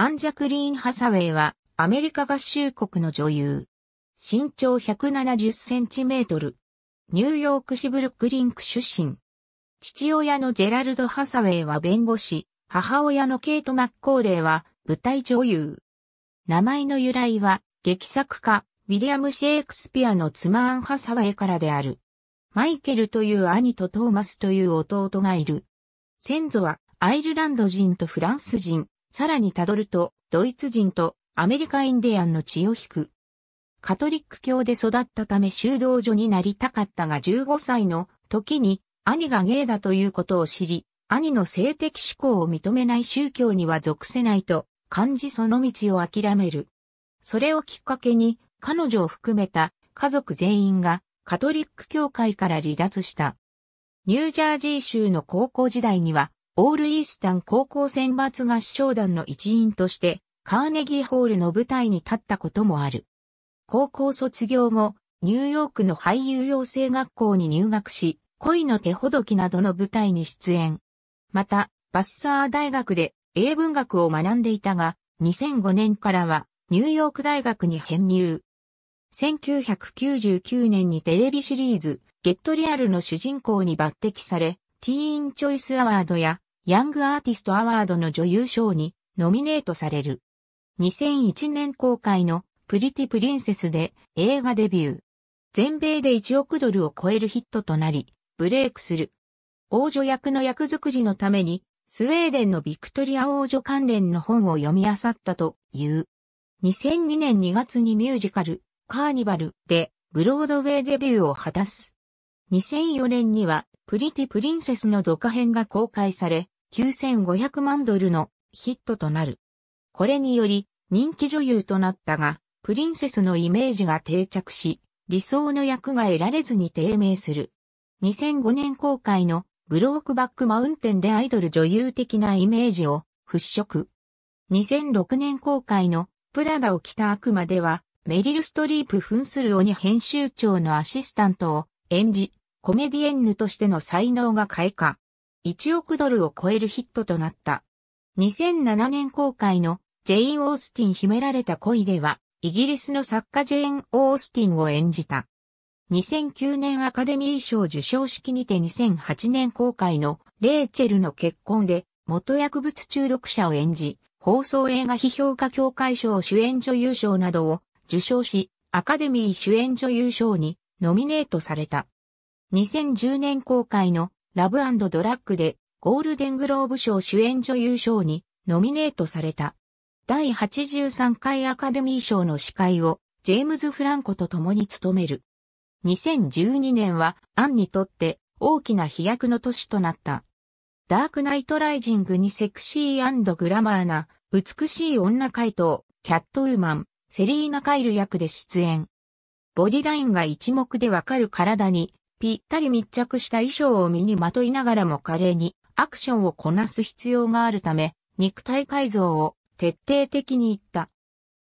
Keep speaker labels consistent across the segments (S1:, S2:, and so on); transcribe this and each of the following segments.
S1: アンジャクリーン・ハサウェイは、アメリカ合衆国の女優。身長170センチメートル。ニューヨーク市ブルックリンク出身。父親のジェラルド・ハサウェイは弁護士、母親のケイト・マッコーレイは舞台女優。名前の由来は、劇作家、ウィリアム・シェイクスピアの妻アン・ハサウェイからである。マイケルという兄とトーマスという弟がいる。先祖はアイルランド人とフランス人。さらにたどると、ドイツ人とアメリカインディアンの血を引く。カトリック教で育ったため修道女になりたかったが15歳の時に兄がゲイだということを知り、兄の性的思考を認めない宗教には属せないと感じその道を諦める。それをきっかけに彼女を含めた家族全員がカトリック教会から離脱した。ニュージャージー州の高校時代にはオールイースタン高校選抜合唱団の一員として、カーネギーホールの舞台に立ったこともある。高校卒業後、ニューヨークの俳優養成学校に入学し、恋の手ほどきなどの舞台に出演。また、バッサー大学で英文学を学んでいたが、2005年からはニューヨーク大学に編入。1999年にテレビシリーズ、ゲットリアルの主人公に抜擢され、ティーンチョイスアワードやヤングアーティストアワードの女優賞にノミネートされる。2001年公開のプリティプリンセスで映画デビュー。全米で1億ドルを超えるヒットとなり、ブレイクする。王女役の役作りのために、スウェーデンのビクトリア王女関連の本を読み漁ったという。2002年2月にミュージカル、カーニバルでブロードウェイデビューを果たす。2004年には、プリティプリンセスの続編が公開され、9500万ドルのヒットとなる。これにより人気女優となったが、プリンセスのイメージが定着し、理想の役が得られずに低迷する。2005年公開のブロークバックマウンテンでアイドル女優的なイメージを払拭。2006年公開のプラダを着た悪魔ではメリル・ストリープ扮する鬼編集長のアシスタントを演じ、コメディエンヌとしての才能が開花。1億ドルを超えるヒットとなった。2007年公開のジェイン・オースティン秘められた恋では、イギリスの作家ジェイン・オースティンを演じた。2009年アカデミー賞受賞式にて2008年公開のレイチェルの結婚で元薬物中毒者を演じ、放送映画批評家協会賞主演女優賞などを受賞し、アカデミー主演女優賞にノミネートされた。2010年公開のラブドラッグでゴールデングローブ賞主演女優賞にノミネートされた。第83回アカデミー賞の司会をジェームズ・フランコと共に務める。2012年はアンにとって大きな飛躍の年となった。ダークナイトライジングにセクシーグラマーな美しい女怪盗、キャットウーマン、セリーナ・カイル役で出演。ボディラインが一目でわかる体にぴったり密着した衣装を身にまといながらも華麗にアクションをこなす必要があるため、肉体改造を徹底的に言った。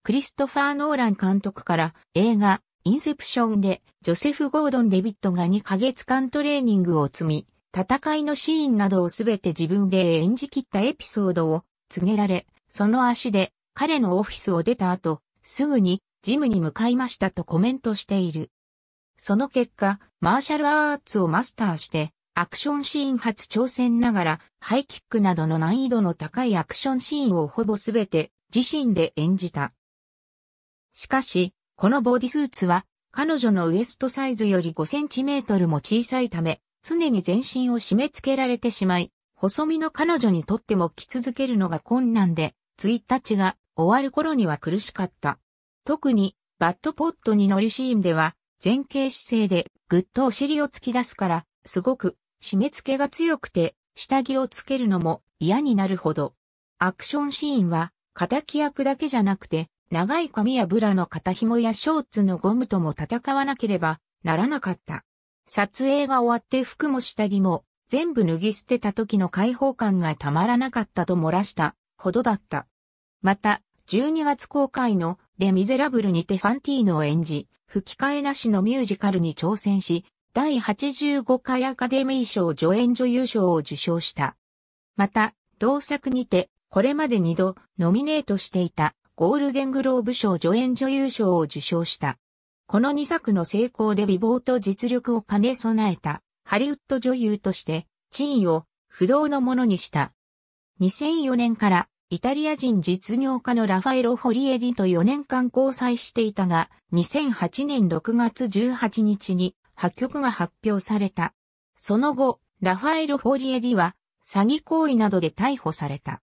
S1: クリストファー・ノーラン監督から映画インセプションでジョセフ・ゴードン・デビットが2ヶ月間トレーニングを積み、戦いのシーンなどをすべて自分で演じ切ったエピソードを告げられ、その足で彼のオフィスを出た後、すぐにジムに向かいましたとコメントしている。その結果、マーシャルアーツをマスターして、アクションシーン初挑戦ながら、ハイキックなどの難易度の高いアクションシーンをほぼすべて自身で演じた。しかし、このボディスーツは、彼女のウエストサイズより5センチメートルも小さいため、常に全身を締め付けられてしまい、細身の彼女にとっても着続けるのが困難で、ツイッタチが終わる頃には苦しかった。特に、バッドポットに乗るシーンでは、前傾姿勢でぐっとお尻を突き出すから、すごく締め付けが強くて、下着をつけるのも嫌になるほど。アクションシーンは、敵役だけじゃなくて、長い髪やブラの肩紐やショーツのゴムとも戦わなければならなかった。撮影が終わって服も下着も全部脱ぎ捨てた時の解放感がたまらなかったと漏らしたほどだった。また、12月公開のレ・ミゼラブルにてファンティーヌを演じ、吹き替えなしのミュージカルに挑戦し、第85回アカデミー賞助演女優賞を受賞した。また、同作にて、これまで2度ノミネートしていたゴールデングローブ賞助演女優賞を受賞した。この2作の成功で美貌と実力を兼ね備えたハリウッド女優として地位を不動のものにした。2004年からイタリア人実業家のラファエロ・フォリエリと4年間交際していたが、2008年6月18日に破局が発表された。その後、ラファエロ・フォリエリは詐欺行為などで逮捕された。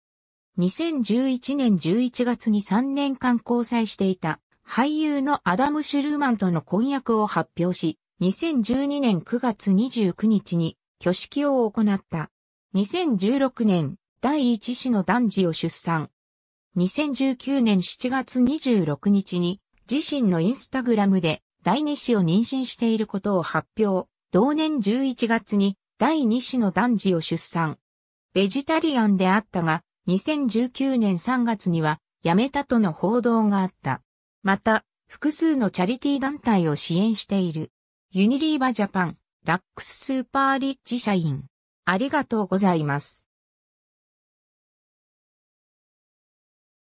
S1: 2011年11月に3年間交際していた俳優のアダム・シュルーマンとの婚約を発表し、2012年9月29日に挙式を行った。2016年第一子の男児を出産。2019年7月26日に自身のインスタグラムで第二子を妊娠していることを発表。同年11月に第二子の男児を出産。ベジタリアンであったが、2019年3月には辞めたとの報道があった。また、複数のチャリティ団体を支援している。ユニリーバジャパン、ラックススーパーリッチ社員。ありがとうございます。